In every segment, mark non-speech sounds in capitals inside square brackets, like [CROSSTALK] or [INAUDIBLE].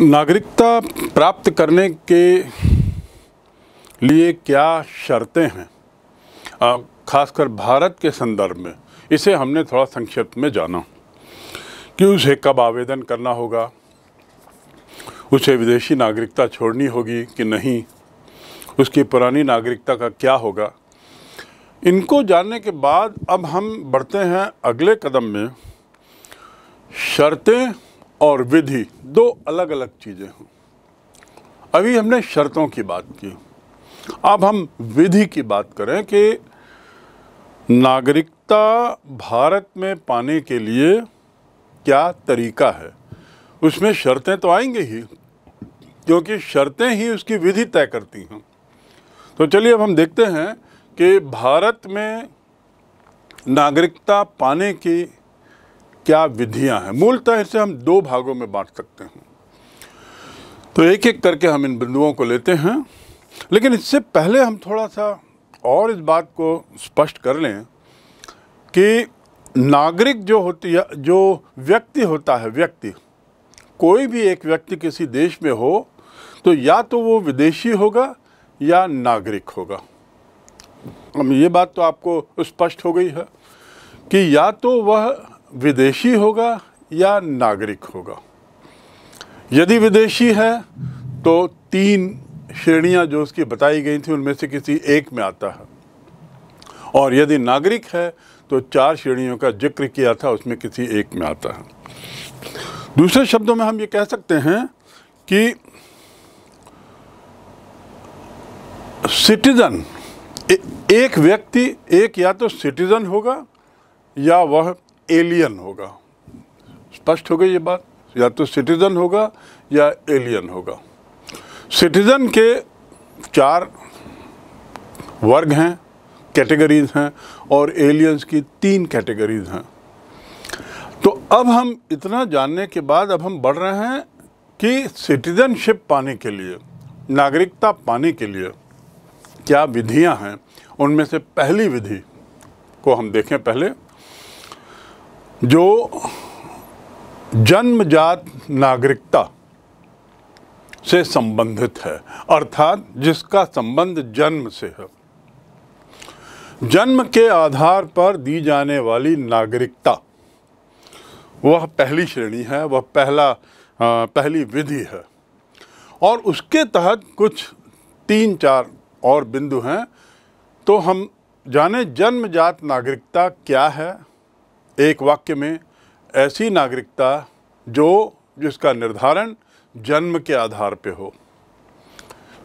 नागरिकता प्राप्त करने के लिए क्या शर्तें हैं खासकर भारत के संदर्भ में इसे हमने थोड़ा संक्षिप्त में जाना कि उसे कब आवेदन करना होगा उसे विदेशी नागरिकता छोड़नी होगी कि नहीं उसकी पुरानी नागरिकता का क्या होगा इनको जानने के बाद अब हम बढ़ते हैं अगले कदम में शर्तें और विधि दो अलग अलग चीज़ें हैं अभी हमने शर्तों की बात की अब हम विधि की बात करें कि नागरिकता भारत में पाने के लिए क्या तरीका है उसमें शर्तें तो आएंगे ही क्योंकि शर्तें ही उसकी विधि तय करती हैं तो चलिए अब हम देखते हैं कि भारत में नागरिकता पाने की क्या विधियां हैं मूलतः इसे हम दो भागों में बांट सकते हैं तो एक एक करके हम इन बिंदुओं को लेते हैं लेकिन इससे पहले हम थोड़ा सा और इस बात को स्पष्ट कर लें कि नागरिक जो होती है जो व्यक्ति होता है व्यक्ति कोई भी एक व्यक्ति किसी देश में हो तो या तो वो विदेशी होगा या नागरिक होगा हम ये बात तो आपको स्पष्ट हो गई है कि या तो वह विदेशी होगा या नागरिक होगा यदि विदेशी है तो तीन श्रेणियां जो उसकी बताई गई थी उनमें से किसी एक में आता है और यदि नागरिक है तो चार श्रेणियों का जिक्र किया था उसमें किसी एक में आता है दूसरे शब्दों में हम ये कह सकते हैं कि सिटीज़न एक व्यक्ति एक या तो सिटीज़न होगा या वह एलियन होगा स्पष्ट हो गई ये बात या तो सिटीज़न होगा या एलियन होगा सिटीज़न के चार वर्ग हैं कैटेगरीज हैं और एलियंस की तीन कैटेगरीज हैं तो अब हम इतना जानने के बाद अब हम बढ़ रहे हैं कि सिटीज़नशिप पाने के लिए नागरिकता पाने के लिए क्या विधियां हैं उनमें से पहली विधि को हम देखें पहले जो जन्मजात नागरिकता से संबंधित है अर्थात जिसका संबंध जन्म से है जन्म के आधार पर दी जाने वाली नागरिकता वह पहली श्रेणी है वह पहला आ, पहली विधि है और उसके तहत कुछ तीन चार और बिंदु हैं तो हम जाने जन्मजात नागरिकता क्या है एक वाक्य में ऐसी नागरिकता जो जिसका निर्धारण जन्म के आधार पर हो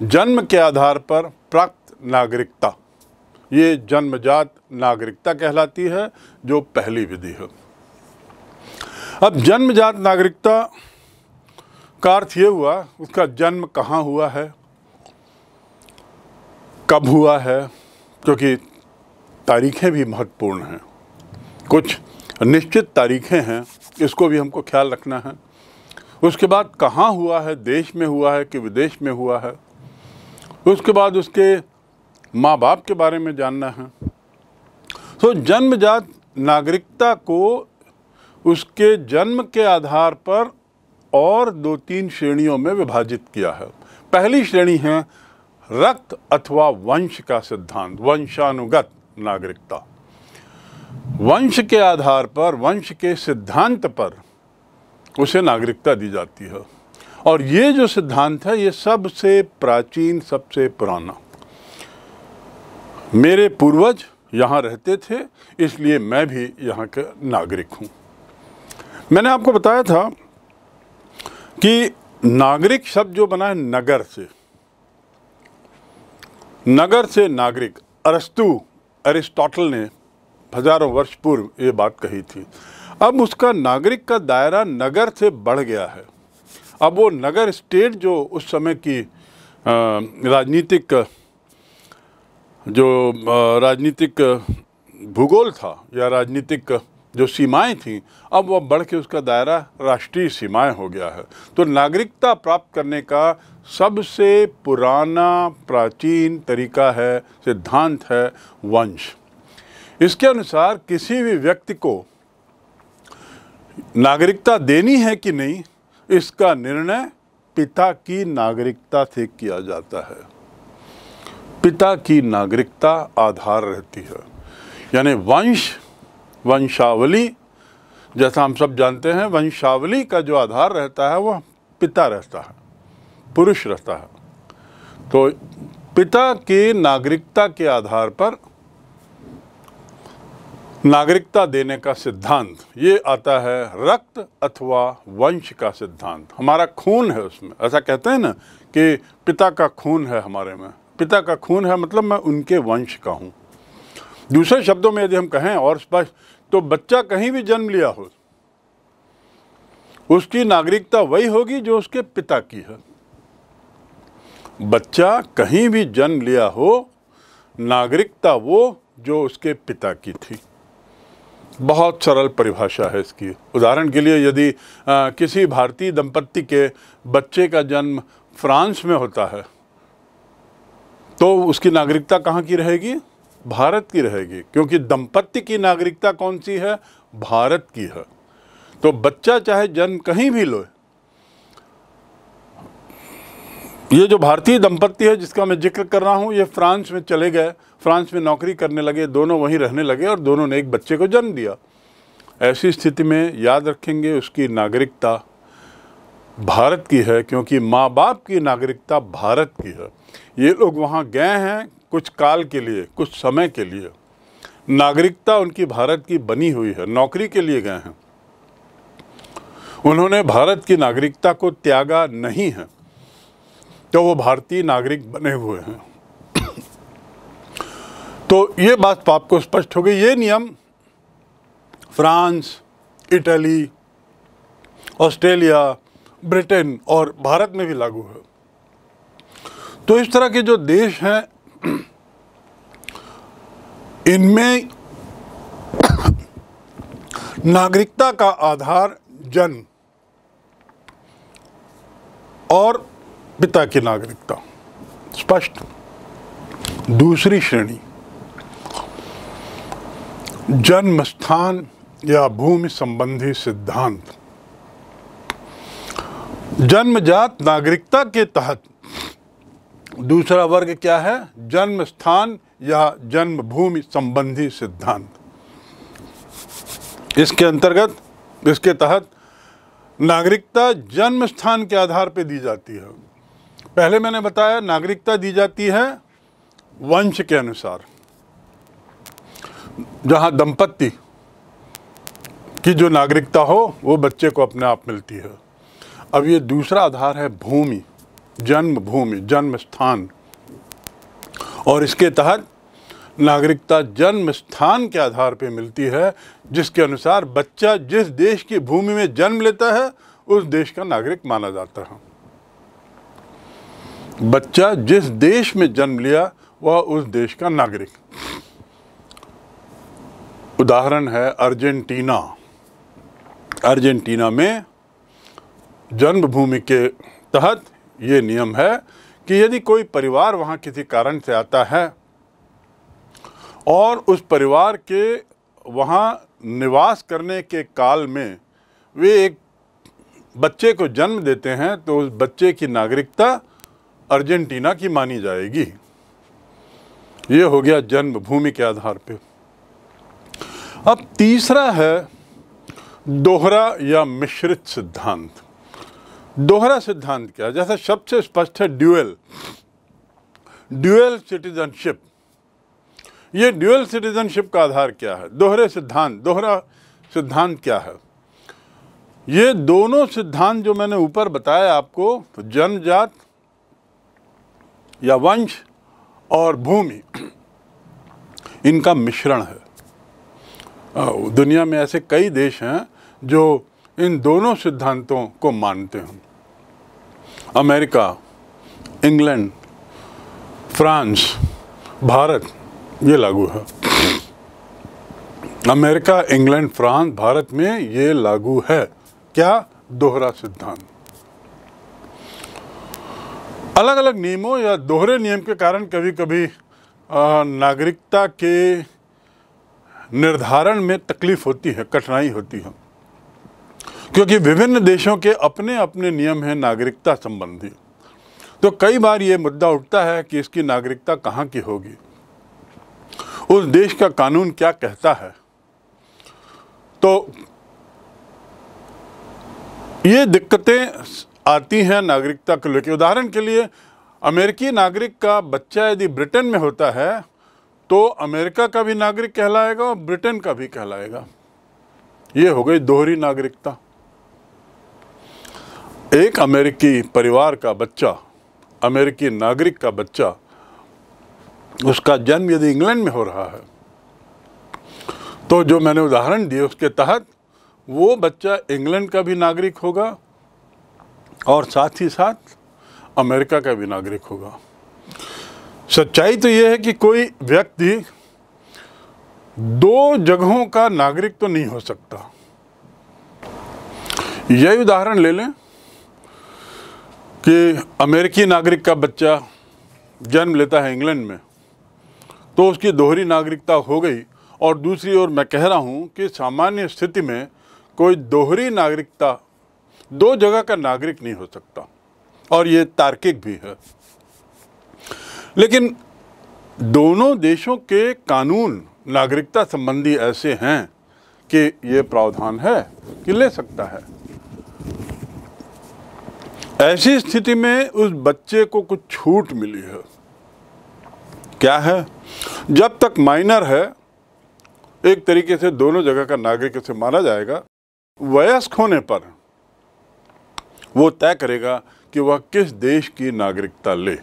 जन्म के आधार पर प्राप्त नागरिकता ये जन्मजात नागरिकता कहलाती है जो पहली विधि है अब जन्मजात नागरिकता का अर्थ ये हुआ उसका जन्म कहाँ हुआ है कब हुआ है क्योंकि तारीखें भी महत्वपूर्ण हैं कुछ निश्चित तारीखें हैं इसको भी हमको ख्याल रखना है उसके बाद कहाँ हुआ है देश में हुआ है कि विदेश में हुआ है उसके बाद उसके माँ बाप के बारे में जानना है तो जन्मजात नागरिकता को उसके जन्म के आधार पर और दो तीन श्रेणियों में विभाजित किया है पहली श्रेणी है रक्त अथवा वंश का सिद्धांत वंशानुगत नागरिकता वंश के आधार पर वंश के सिद्धांत पर उसे नागरिकता दी जाती है और ये जो सिद्धांत है ये सबसे प्राचीन सबसे पुराना मेरे पूर्वज यहाँ रहते थे इसलिए मैं भी यहाँ का नागरिक हूँ मैंने आपको बताया था कि नागरिक शब्द जो बना है नगर से नगर से नागरिक अरस्तु अरिस्टोटल ने हजारों वर्ष पूर्व ये बात कही थी अब उसका नागरिक का दायरा नगर से बढ़ गया है अब वो नगर स्टेट जो उस समय की राजनीतिक जो राजनीतिक भूगोल था या राजनीतिक जो सीमाएं थीं अब वह बढ़ के उसका दायरा राष्ट्रीय सीमाएं हो गया है तो नागरिकता प्राप्त करने का सबसे पुराना प्राचीन तरीका है सिद्धांत है वंश इसके अनुसार किसी भी व्यक्ति को नागरिकता देनी है कि नहीं इसका निर्णय पिता की नागरिकता से किया जाता है पिता की नागरिकता आधार रहती है यानी वंश वंशावली जैसा हम सब जानते हैं वंशावली का जो आधार रहता है वह पिता रहता है पुरुष रहता है तो पिता की नागरिकता के आधार पर नागरिकता देने का सिद्धांत ये आता है रक्त अथवा वंश का सिद्धांत हमारा खून है उसमें ऐसा कहते हैं ना कि पिता का खून है हमारे में पिता का खून है मतलब मैं उनके वंश का हूँ दूसरे शब्दों में यदि हम कहें और स्पष्ट तो बच्चा कहीं भी जन्म लिया हो उसकी नागरिकता वही होगी जो उसके पिता की है बच्चा कहीं भी जन्म लिया हो नागरिकता वो जो उसके पिता की थी बहुत सरल परिभाषा है इसकी उदाहरण के लिए यदि आ, किसी भारतीय दंपत्ति के बच्चे का जन्म फ्रांस में होता है तो उसकी नागरिकता कहाँ की रहेगी भारत की रहेगी क्योंकि दंपत्ति की नागरिकता कौन सी है भारत की है तो बच्चा चाहे जन्म कहीं भी लो ये जो भारतीय दंपत्ति है जिसका मैं जिक्र कर रहा हूँ ये फ्रांस में चले गए फ्रांस में नौकरी करने लगे दोनों वहीं रहने लगे और दोनों ने एक बच्चे को जन्म दिया ऐसी स्थिति में याद रखेंगे उसकी नागरिकता भारत की है क्योंकि माँ बाप की नागरिकता भारत की है ये लोग वहाँ गए हैं कुछ काल के लिए कुछ समय के लिए नागरिकता उनकी भारत की बनी हुई है नौकरी के लिए गए हैं उन्होंने भारत की नागरिकता को त्यागा नहीं है तो वो भारतीय नागरिक बने हुए हैं तो ये बात तो आपको स्पष्ट हो गई ये नियम फ्रांस इटली ऑस्ट्रेलिया ब्रिटेन और भारत में भी लागू है तो इस तरह के जो देश हैं इनमें नागरिकता का आधार जन्म और पिता की नागरिकता स्पष्ट दूसरी श्रेणी जन्म स्थान या भूमि संबंधी सिद्धांत जन्मजात नागरिकता के तहत दूसरा वर्ग क्या है जन्म स्थान या जन्मभूमि संबंधी सिद्धांत इसके अंतर्गत इसके तहत नागरिकता जन्म स्थान के आधार पर दी जाती है पहले मैंने बताया नागरिकता दी जाती है वंश के अनुसार जहाँ दंपत्ति की जो नागरिकता हो वो बच्चे को अपने आप मिलती है अब ये दूसरा आधार है भूमि जन्म भूमि जन्म स्थान और इसके तहत नागरिकता जन्म स्थान के आधार पर मिलती है जिसके अनुसार बच्चा जिस देश की भूमि में जन्म लेता है उस देश का नागरिक माना जाता है बच्चा जिस देश में जन्म लिया वह उस देश का नागरिक उदाहरण है अर्जेंटीना अर्जेंटीना में जन्मभूमि के तहत ये नियम है कि यदि कोई परिवार वहाँ किसी कारण से आता है और उस परिवार के वहाँ निवास करने के काल में वे एक बच्चे को जन्म देते हैं तो उस बच्चे की नागरिकता अर्जेंटीना की मानी जाएगी ये हो गया जन्मभूमि के आधार पर अब तीसरा है दोहरा या मिश्रित सिद्धांत दोहरा सिद्धांत क्या जैसा सबसे स्पष्ट है ड्यूएल ड्यूएल सिटीजनशिप ये ड्यूएल सिटीजनशिप का आधार क्या है दोहरे सिद्धांत दोहरा सिद्धांत क्या है ये दोनों सिद्धांत जो मैंने ऊपर बताया आपको जन्मजात या वंश और भूमि इनका मिश्रण है दुनिया में ऐसे कई देश हैं जो इन दोनों सिद्धांतों को मानते हैं अमेरिका इंग्लैंड फ्रांस भारत ये लागू है अमेरिका इंग्लैंड फ्रांस भारत में ये लागू है क्या दोहरा सिद्धांत अलग अलग नियमों या दोहरे नियम के कारण कभी कभी नागरिकता के निर्धारण में तकलीफ़ होती है कठिनाई होती है क्योंकि विभिन्न देशों के अपने अपने नियम हैं नागरिकता संबंधी तो कई बार ये मुद्दा उठता है कि इसकी नागरिकता कहाँ की होगी उस देश का कानून क्या कहता है तो ये दिक्कतें आती हैं नागरिकता को लेकर उदाहरण के लिए अमेरिकी नागरिक का बच्चा यदि ब्रिटेन में होता है तो अमेरिका का भी नागरिक कहलाएगा और ब्रिटेन का भी कहलाएगा ये हो गई दोहरी नागरिकता एक अमेरिकी परिवार का बच्चा अमेरिकी नागरिक का बच्चा उसका जन्म यदि इंग्लैंड में हो रहा है तो जो मैंने उदाहरण दिए उसके तहत वो बच्चा इंग्लैंड का भी नागरिक होगा और साथ ही साथ अमेरिका का भी नागरिक होगा सच्चाई तो यह है कि कोई व्यक्ति दो जगहों का नागरिक तो नहीं हो सकता यही उदाहरण ले लें कि अमेरिकी नागरिक का बच्चा जन्म लेता है इंग्लैंड में तो उसकी दोहरी नागरिकता हो गई और दूसरी ओर मैं कह रहा हूं कि सामान्य स्थिति में कोई दोहरी नागरिकता दो जगह का नागरिक नहीं हो सकता और ये तार्किक भी है लेकिन दोनों देशों के कानून नागरिकता संबंधी ऐसे हैं कि ये प्रावधान है कि ले सकता है ऐसी स्थिति में उस बच्चे को कुछ छूट मिली है क्या है जब तक माइनर है एक तरीके से दोनों जगह का नागरिक से माना जाएगा वयस्क होने पर वो तय करेगा कि वह किस देश की नागरिकता ले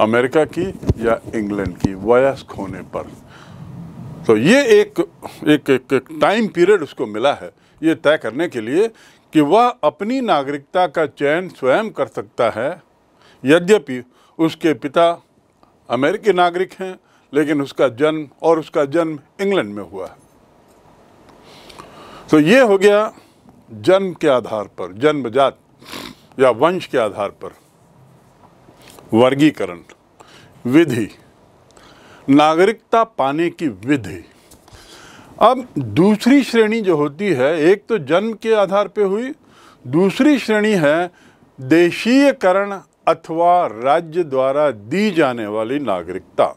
अमेरिका की या इंग्लैंड की वयस्क होने पर तो ये एक एक एक, टाइम पीरियड उसको मिला है ये तय करने के लिए कि वह अपनी नागरिकता का चयन स्वयं कर सकता है यद्यपि उसके पिता अमेरिकी नागरिक हैं लेकिन उसका जन्म और उसका जन्म इंग्लैंड में हुआ है तो ये हो गया जन्म के आधार पर जन्मजात या वंश के आधार पर वर्गीकरण विधि नागरिकता पाने की विधि अब दूसरी श्रेणी जो होती है एक तो जन्म के आधार पे हुई दूसरी श्रेणी है देशीयकरण अथवा राज्य द्वारा दी जाने वाली नागरिकता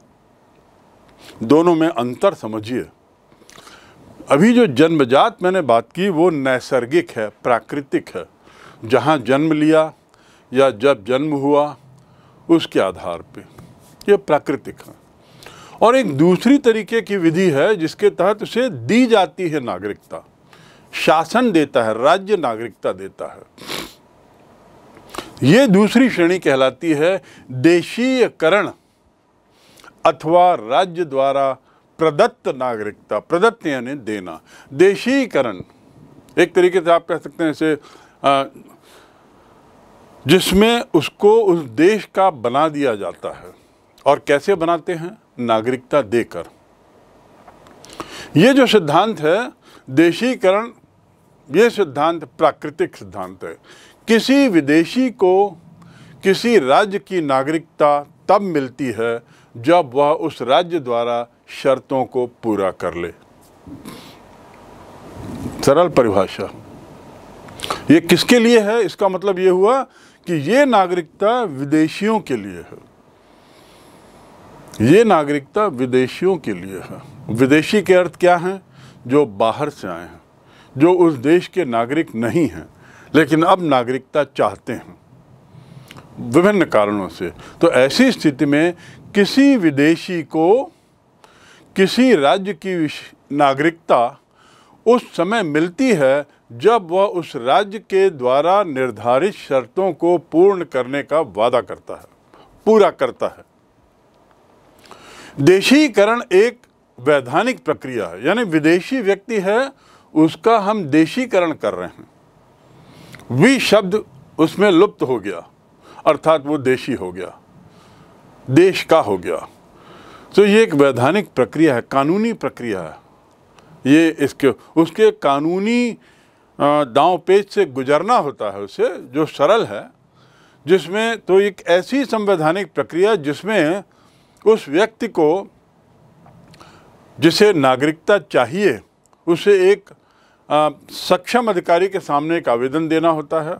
दोनों में अंतर समझिए अभी जो जन्मजात मैंने बात की वो नैसर्गिक है प्राकृतिक है जहाँ जन्म लिया या जब जन्म हुआ उसके आधार पे ये प्राकृतिक है और एक दूसरी तरीके की विधि है जिसके तहत उसे दी जाती है नागरिकता शासन देता है राज्य नागरिकता देता है ये दूसरी श्रेणी कहलाती है देशीयकरण अथवा राज्य द्वारा प्रदत्त नागरिकता प्रदत्त यानी देना देशीकरण एक तरीके से आप कह सकते हैं इसे जिसमें उसको उस देश का बना दिया जाता है और कैसे बनाते हैं नागरिकता देकर ये जो सिद्धांत है देशीकरण ये सिद्धांत प्राकृतिक सिद्धांत है किसी विदेशी को किसी राज्य की नागरिकता तब मिलती है जब वह उस राज्य द्वारा शर्तों को पूरा कर ले सरल परिभाषा ये किसके लिए है इसका मतलब ये हुआ कि ये नागरिकता विदेशियों के लिए है ये नागरिकता विदेशियों के लिए है विदेशी के अर्थ क्या हैं जो बाहर से आए हैं जो उस देश के नागरिक नहीं हैं लेकिन अब नागरिकता चाहते हैं विभिन्न कारणों से तो ऐसी स्थिति में किसी विदेशी को किसी राज्य की नागरिकता उस समय मिलती है जब वह उस राज्य के द्वारा निर्धारित शर्तों को पूर्ण करने का वादा करता है पूरा करता है देशीकरण एक वैधानिक प्रक्रिया है यानी विदेशी व्यक्ति है उसका हम देशीकरण कर रहे हैं वी शब्द उसमें लुप्त हो गया अर्थात वो देशी हो गया देश का हो गया तो ये एक वैधानिक प्रक्रिया है कानूनी प्रक्रिया है ये इसके उसके कानूनी दांव पेच से गुजरना होता है उसे जो सरल है जिसमें तो एक ऐसी संवैधानिक प्रक्रिया जिसमें उस व्यक्ति को जिसे नागरिकता चाहिए उसे एक आ, सक्षम अधिकारी के सामने एक आवेदन देना होता है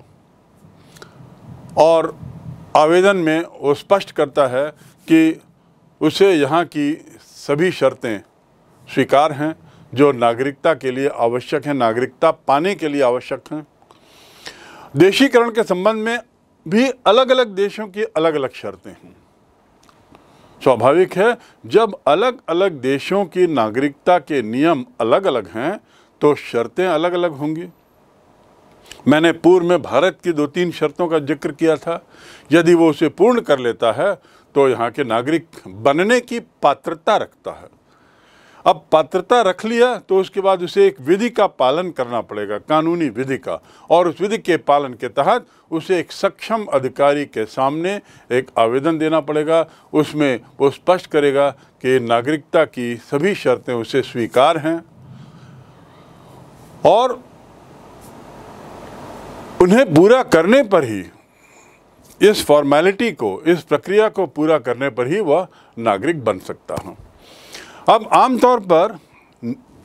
और आवेदन में वो स्पष्ट करता है कि उसे यहाँ की सभी शर्तें स्वीकार हैं जो नागरिकता के लिए आवश्यक हैं नागरिकता पाने के लिए आवश्यक हैं देशीकरण के संबंध में भी अलग अलग देशों की अलग अलग शर्तें हैं स्वाभाविक है जब अलग अलग देशों की नागरिकता के नियम अलग अलग हैं तो शर्तें अलग अलग होंगी मैंने पूर्व में भारत की दो तीन शर्तों का जिक्र किया था यदि वो उसे पूर्ण कर लेता है तो यहाँ के नागरिक बनने की पात्रता रखता है अब पात्रता रख लिया तो उसके बाद उसे एक विधि का पालन करना पड़ेगा कानूनी विधि का और उस विधि के पालन के तहत उसे एक सक्षम अधिकारी के सामने एक आवेदन देना पड़ेगा उसमें वो स्पष्ट करेगा कि नागरिकता की सभी शर्तें उसे स्वीकार हैं और उन्हें पूरा करने पर ही इस फॉर्मेलिटी को इस प्रक्रिया को पूरा करने पर ही वह नागरिक बन सकता हूँ अब आमतौर पर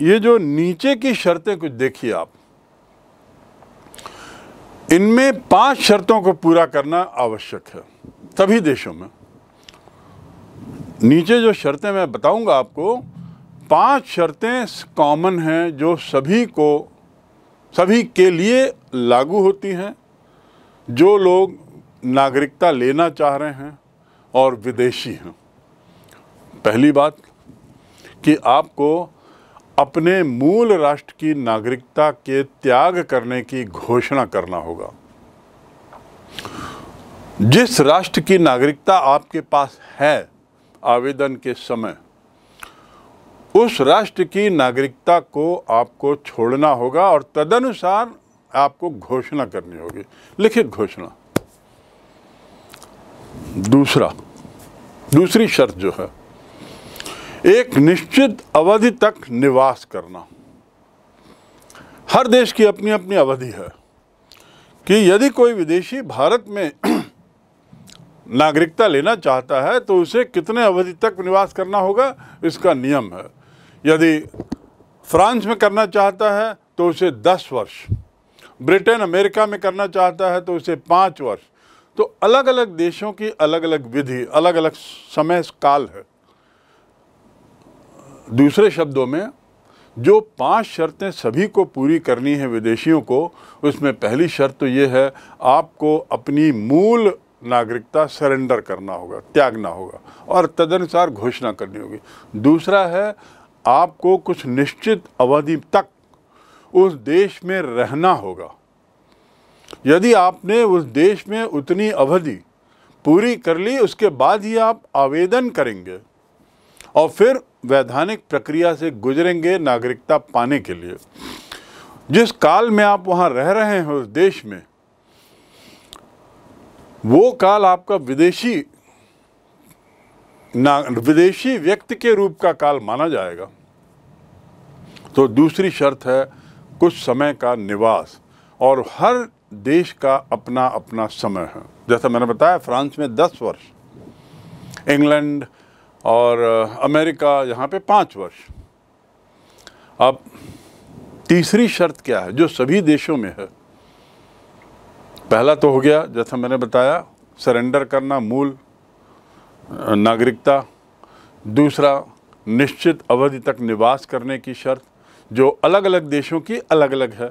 ये जो नीचे की शर्तें कुछ देखिए आप इनमें पांच शर्तों को पूरा करना आवश्यक है सभी देशों में नीचे जो शर्तें मैं बताऊंगा आपको पांच शर्तें कॉमन हैं जो सभी को सभी के लिए लागू होती हैं जो लोग नागरिकता लेना चाह रहे हैं और विदेशी हैं पहली बात कि आपको अपने मूल राष्ट्र की नागरिकता के त्याग करने की घोषणा करना होगा जिस राष्ट्र की नागरिकता आपके पास है आवेदन के समय उस राष्ट्र की नागरिकता को आपको छोड़ना होगा और तदनुसार आपको घोषणा करनी होगी लिखित घोषणा दूसरा दूसरी शर्त जो है एक निश्चित अवधि तक निवास करना हर देश की अपनी अपनी अवधि है कि यदि कोई विदेशी भारत में [CLEARS THROAT] नागरिकता लेना चाहता है तो उसे कितने अवधि तक निवास करना होगा इसका नियम है यदि फ्रांस में करना चाहता है तो उसे दस वर्ष ब्रिटेन अमेरिका में करना चाहता है तो उसे पाँच वर्ष तो अलग अलग देशों की अलग अलग विधि अलग अलग समय काल है दूसरे शब्दों में जो पांच शर्तें सभी को पूरी करनी है विदेशियों को उसमें पहली शर्त तो ये है आपको अपनी मूल नागरिकता सरेंडर करना होगा त्यागना होगा और तदनुसार घोषणा करनी होगी दूसरा है आपको कुछ निश्चित अवधि तक उस देश में रहना होगा यदि आपने उस देश में उतनी अवधि पूरी कर ली उसके बाद ही आप आवेदन करेंगे और फिर वैधानिक प्रक्रिया से गुजरेंगे नागरिकता पाने के लिए जिस काल में आप वहाँ रह रहे हैं उस देश में वो काल आपका विदेशी ना विदेशी व्यक्ति के रूप का काल माना जाएगा तो दूसरी शर्त है कुछ समय का निवास और हर देश का अपना अपना समय है जैसा मैंने बताया फ्रांस में दस वर्ष इंग्लैंड और अमेरिका यहाँ पे पाँच वर्ष अब तीसरी शर्त क्या है जो सभी देशों में है पहला तो हो गया जैसा मैंने बताया सरेंडर करना मूल नागरिकता दूसरा निश्चित अवधि तक निवास करने की शर्त जो अलग अलग देशों की अलग अलग है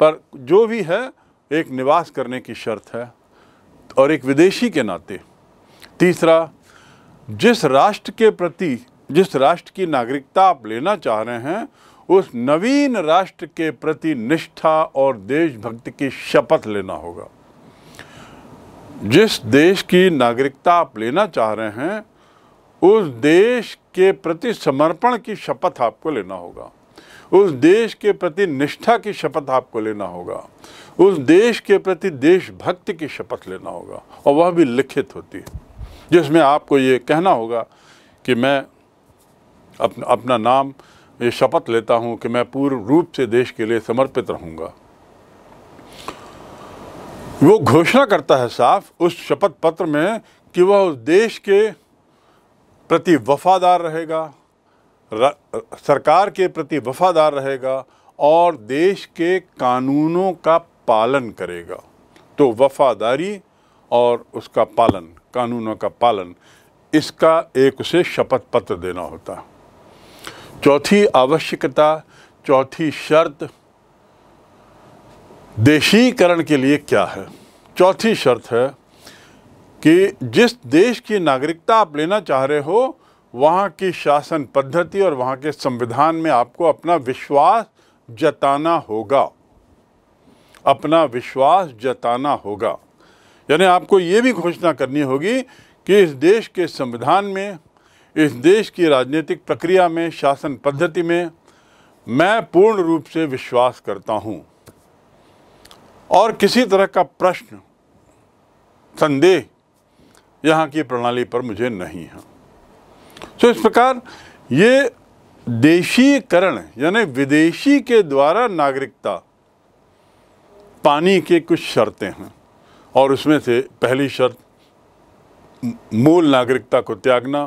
पर जो भी है एक निवास करने की शर्त है और एक विदेशी के नाते तीसरा जिस राष्ट्र के प्रति जिस राष्ट्र की नागरिकता आप लेना चाह रहे हैं उस नवीन राष्ट्र के प्रति निष्ठा और देशभक्ति की शपथ लेना होगा जिस देश की नागरिकता आप लेना चाह रहे हैं उस देश के प्रति समर्पण की शपथ आपको लेना होगा उस देश के प्रति निष्ठा की शपथ आपको लेना होगा उस देश के प्रति देशभक्ति की शपथ लेना होगा और वह भी लिखित होती है जिसमें आपको ये कहना होगा कि मैं अपन, अपना नाम ये शपथ लेता हूँ कि मैं पूर्ण रूप से देश के लिए समर्पित रहूँगा वो घोषणा करता है साफ उस शपथ पत्र में कि वह उस देश के प्रति वफादार रहेगा सरकार के प्रति वफादार रहेगा और देश के कानूनों का पालन करेगा तो वफादारी और उसका पालन कानूनों का पालन इसका एक उसे शपथ पत्र देना होता चौथी आवश्यकता चौथी शर्त देशीकरण के लिए क्या है चौथी शर्त है कि जिस देश की नागरिकता आप लेना चाह रहे हो वहाँ की शासन पद्धति और वहाँ के संविधान में आपको अपना विश्वास जताना होगा अपना विश्वास जताना होगा यानी आपको ये भी घोषणा करनी होगी कि इस देश के संविधान में इस देश की राजनीतिक प्रक्रिया में शासन पद्धति में मैं पूर्ण रूप से विश्वास करता हूँ और किसी तरह का प्रश्न संदेह यहाँ की प्रणाली पर मुझे नहीं है तो इस प्रकार ये देशीकरण यानी विदेशी के द्वारा नागरिकता पानी के कुछ शर्तें हैं और उसमें से पहली शर्त मूल नागरिकता को त्यागना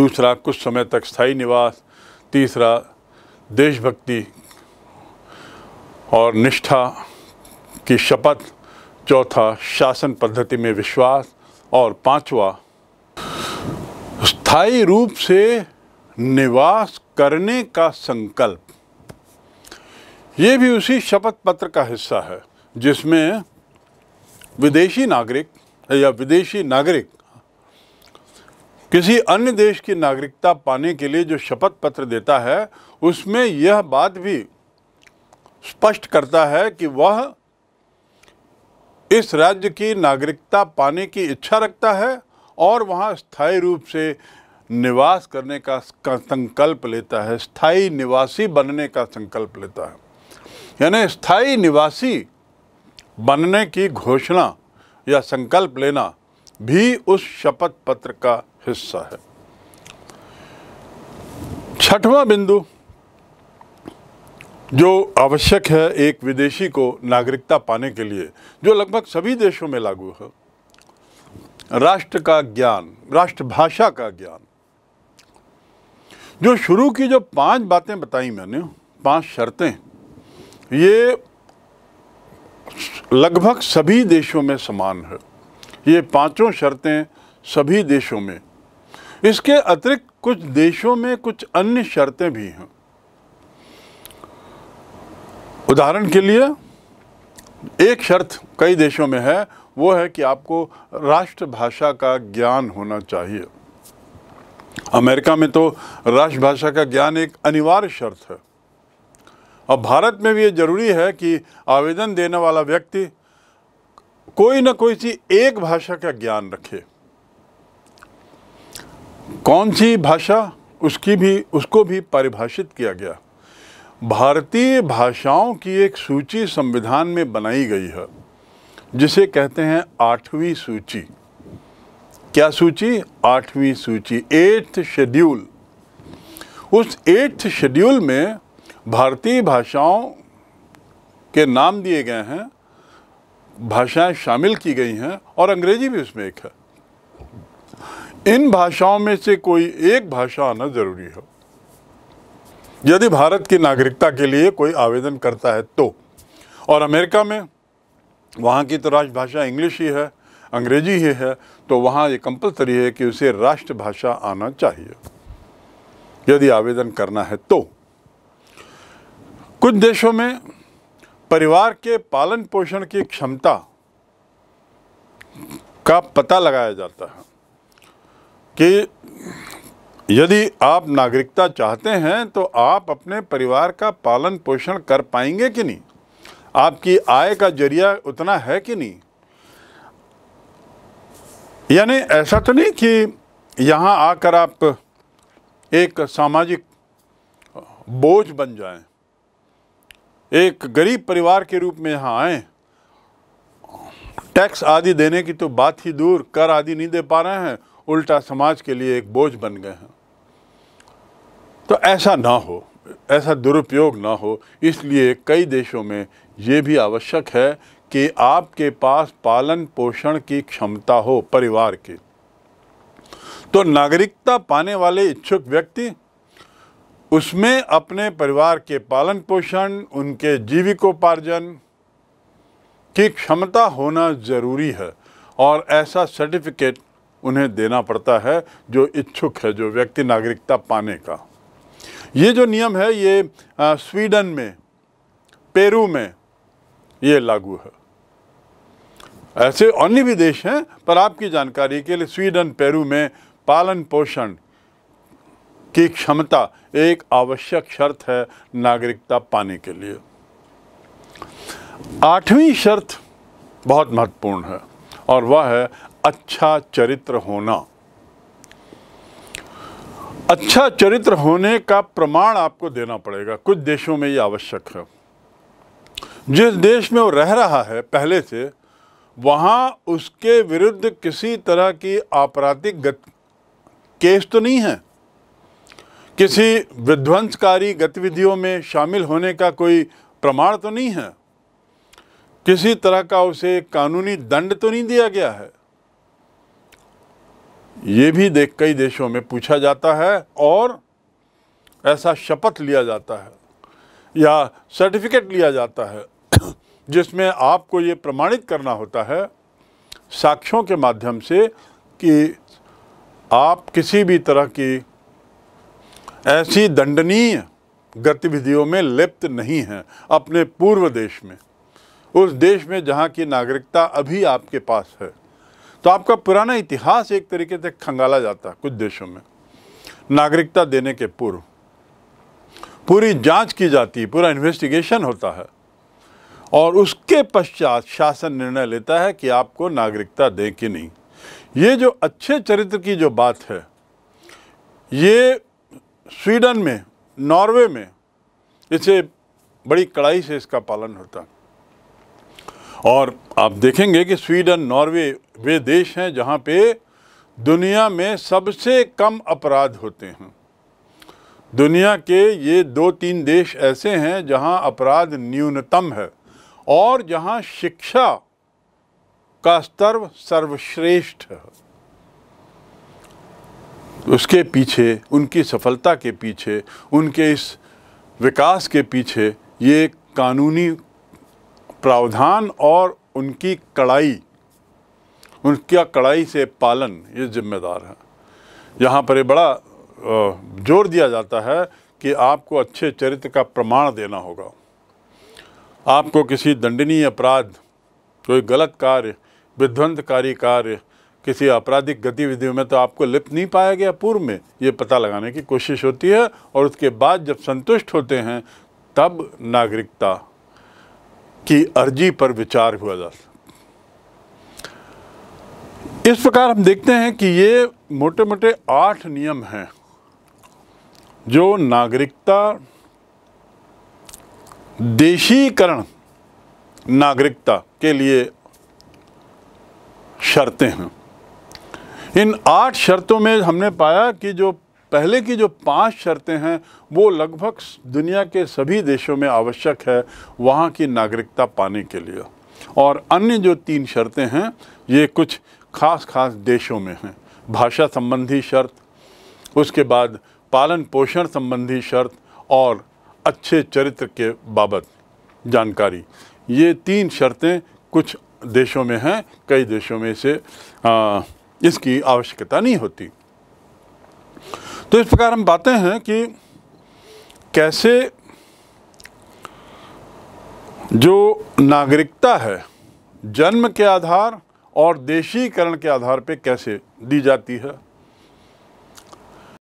दूसरा कुछ समय तक स्थायी निवास तीसरा देशभक्ति और निष्ठा की शपथ चौथा शासन पद्धति में विश्वास और पांचवा स्थायी रूप से निवास करने का संकल्प ये भी उसी शपथ पत्र का हिस्सा है जिसमें विदेशी नागरिक या विदेशी नागरिक किसी अन्य देश की नागरिकता पाने के लिए जो शपथ पत्र देता है उसमें यह बात भी स्पष्ट करता है कि वह इस राज्य की नागरिकता पाने की इच्छा रखता है और वहाँ स्थायी रूप से निवास करने का संकल्प लेता है स्थायी निवासी बनने का संकल्प लेता है यानी स्थायी निवासी बनने की घोषणा या संकल्प लेना भी उस शपथ पत्र का हिस्सा है छठवां बिंदु जो आवश्यक है एक विदेशी को नागरिकता पाने के लिए जो लगभग सभी देशों में लागू है राष्ट्र का ज्ञान राष्ट्रभाषा का ज्ञान जो शुरू की जो पांच बातें बताई मैंने पांच शर्तें ये लगभग सभी देशों में समान है ये पांचों शर्तें सभी देशों में इसके अतिरिक्त कुछ देशों में कुछ अन्य शर्तें भी हैं उदाहरण के लिए एक शर्त कई देशों में है वो है कि आपको राष्ट्रभाषा का ज्ञान होना चाहिए अमेरिका में तो राष्ट्रभाषा का ज्ञान एक अनिवार्य शर्त है और भारत में भी ये ज़रूरी है कि आवेदन देने वाला व्यक्ति कोई ना कोई सी एक भाषा का ज्ञान रखे कौन सी भाषा उसकी भी उसको भी परिभाषित किया गया भारतीय भाषाओं की एक सूची संविधान में बनाई गई है जिसे कहते हैं आठवीं सूची क्या सूची आठवीं सूची एट्थ शेड्यूल उस एट्थ शेड्यूल में भारतीय भाषाओं के नाम दिए गए हैं भाषाएं शामिल की गई हैं और अंग्रेजी भी उसमें एक है इन भाषाओं में से कोई एक भाषा आना ज़रूरी है यदि भारत की नागरिकता के लिए कोई आवेदन करता है तो और अमेरिका में वहाँ की तो राष्ट्रभाषा इंग्लिश ही है अंग्रेजी ही है तो वहाँ ये कंपलसरी है कि उसे राष्ट्रभाषा आना चाहिए यदि आवेदन करना है तो कुछ देशों में परिवार के पालन पोषण की क्षमता का पता लगाया जाता है कि यदि आप नागरिकता चाहते हैं तो आप अपने परिवार का पालन पोषण कर पाएंगे कि नहीं आपकी आय का जरिया उतना है कि नहीं यानी ऐसा तो नहीं कि यहाँ आकर आप एक सामाजिक बोझ बन जाएं एक गरीब परिवार के रूप में यहाँ आए टैक्स आदि देने की तो बात ही दूर कर आदि नहीं दे पा रहे हैं उल्टा समाज के लिए एक बोझ बन गए हैं तो ऐसा ना हो ऐसा दुरुपयोग ना हो इसलिए कई देशों में ये भी आवश्यक है कि आपके पास पालन पोषण की क्षमता हो परिवार की तो नागरिकता पाने वाले इच्छुक व्यक्ति उसमें अपने परिवार के पालन पोषण उनके जीविकोपार्जन की क्षमता होना ज़रूरी है और ऐसा सर्टिफिकेट उन्हें देना पड़ता है जो इच्छुक है जो व्यक्ति नागरिकता पाने का ये जो नियम है ये स्वीडन में पेरू में ये लागू है ऐसे अन्य भी देश हैं पर आपकी जानकारी के लिए स्वीडन पेरू में पालन पोषण की क्षमता एक आवश्यक शर्त है नागरिकता पाने के लिए आठवीं शर्त बहुत महत्वपूर्ण है और वह है अच्छा चरित्र होना अच्छा चरित्र होने का प्रमाण आपको देना पड़ेगा कुछ देशों में ये आवश्यक है जिस देश में वो रह रहा है पहले से वहाँ उसके विरुद्ध किसी तरह की आपराधिक गत केस तो नहीं है किसी विध्वंसकारी गतिविधियों में शामिल होने का कोई प्रमाण तो नहीं है किसी तरह का उसे कानूनी दंड तो नहीं दिया गया है ये भी देख कई देशों में पूछा जाता है और ऐसा शपथ लिया जाता है या सर्टिफिकेट लिया जाता है [CLEARS THROAT] जिसमें आपको ये प्रमाणित करना होता है साक्ष्यों के माध्यम से कि आप किसी भी तरह की ऐसी दंडनीय गतिविधियों में लिप्त नहीं हैं अपने पूर्व देश में उस देश में जहाँ की नागरिकता अभी आपके पास है तो आपका पुराना इतिहास एक तरीके से खंगाला जाता है कुछ देशों में नागरिकता देने के पूर्व पूरी जांच की जाती है पूरा इन्वेस्टिगेशन होता है और उसके पश्चात शासन निर्णय लेता है कि आपको नागरिकता दें कि नहीं ये जो अच्छे चरित्र की जो बात है ये स्वीडन में नॉर्वे में इसे बड़ी कड़ाई से इसका पालन होता और आप देखेंगे कि स्वीडन नॉर्वे वे देश हैं जहाँ पे दुनिया में सबसे कम अपराध होते हैं दुनिया के ये दो तीन देश ऐसे हैं जहां अपराध न्यूनतम है और जहाँ शिक्षा का स्तर सर्वश्रेष्ठ है उसके पीछे उनकी सफलता के पीछे उनके इस विकास के पीछे ये कानूनी प्रावधान और उनकी कड़ाई उनका कड़ाई से पालन ये जिम्मेदार है यहाँ पर ये बड़ा जोर दिया जाता है कि आपको अच्छे चरित्र का प्रमाण देना होगा आपको किसी दंडनीय अपराध कोई गलत कार्य विध्वंसकारी कार्य किसी आपराधिक गतिविधियों में तो आपको लिप्त नहीं पाया गया पूर्व में ये पता लगाने की कोशिश होती है और उसके बाद जब संतुष्ट होते हैं तब नागरिकता की अर्जी पर विचार हुआ जा सकता इस प्रकार हम देखते हैं कि ये मोटे मोटे आठ नियम हैं जो नागरिकता देशीकरण नागरिकता के लिए शर्तें हैं इन आठ शर्तों में हमने पाया कि जो पहले की जो पांच शर्तें हैं वो लगभग दुनिया के सभी देशों में आवश्यक है वहाँ की नागरिकता पाने के लिए और अन्य जो तीन शर्तें हैं ये कुछ खास खास देशों में हैं भाषा संबंधी शर्त उसके बाद पालन पोषण संबंधी शर्त और अच्छे चरित्र के बाबत जानकारी ये तीन शर्तें कुछ देशों में हैं कई देशों में आ, इसकी आवश्यकता नहीं होती तो इस प्रकार हम बातें हैं कि कैसे जो नागरिकता है जन्म के आधार और देशीकरण के आधार पे कैसे दी जाती है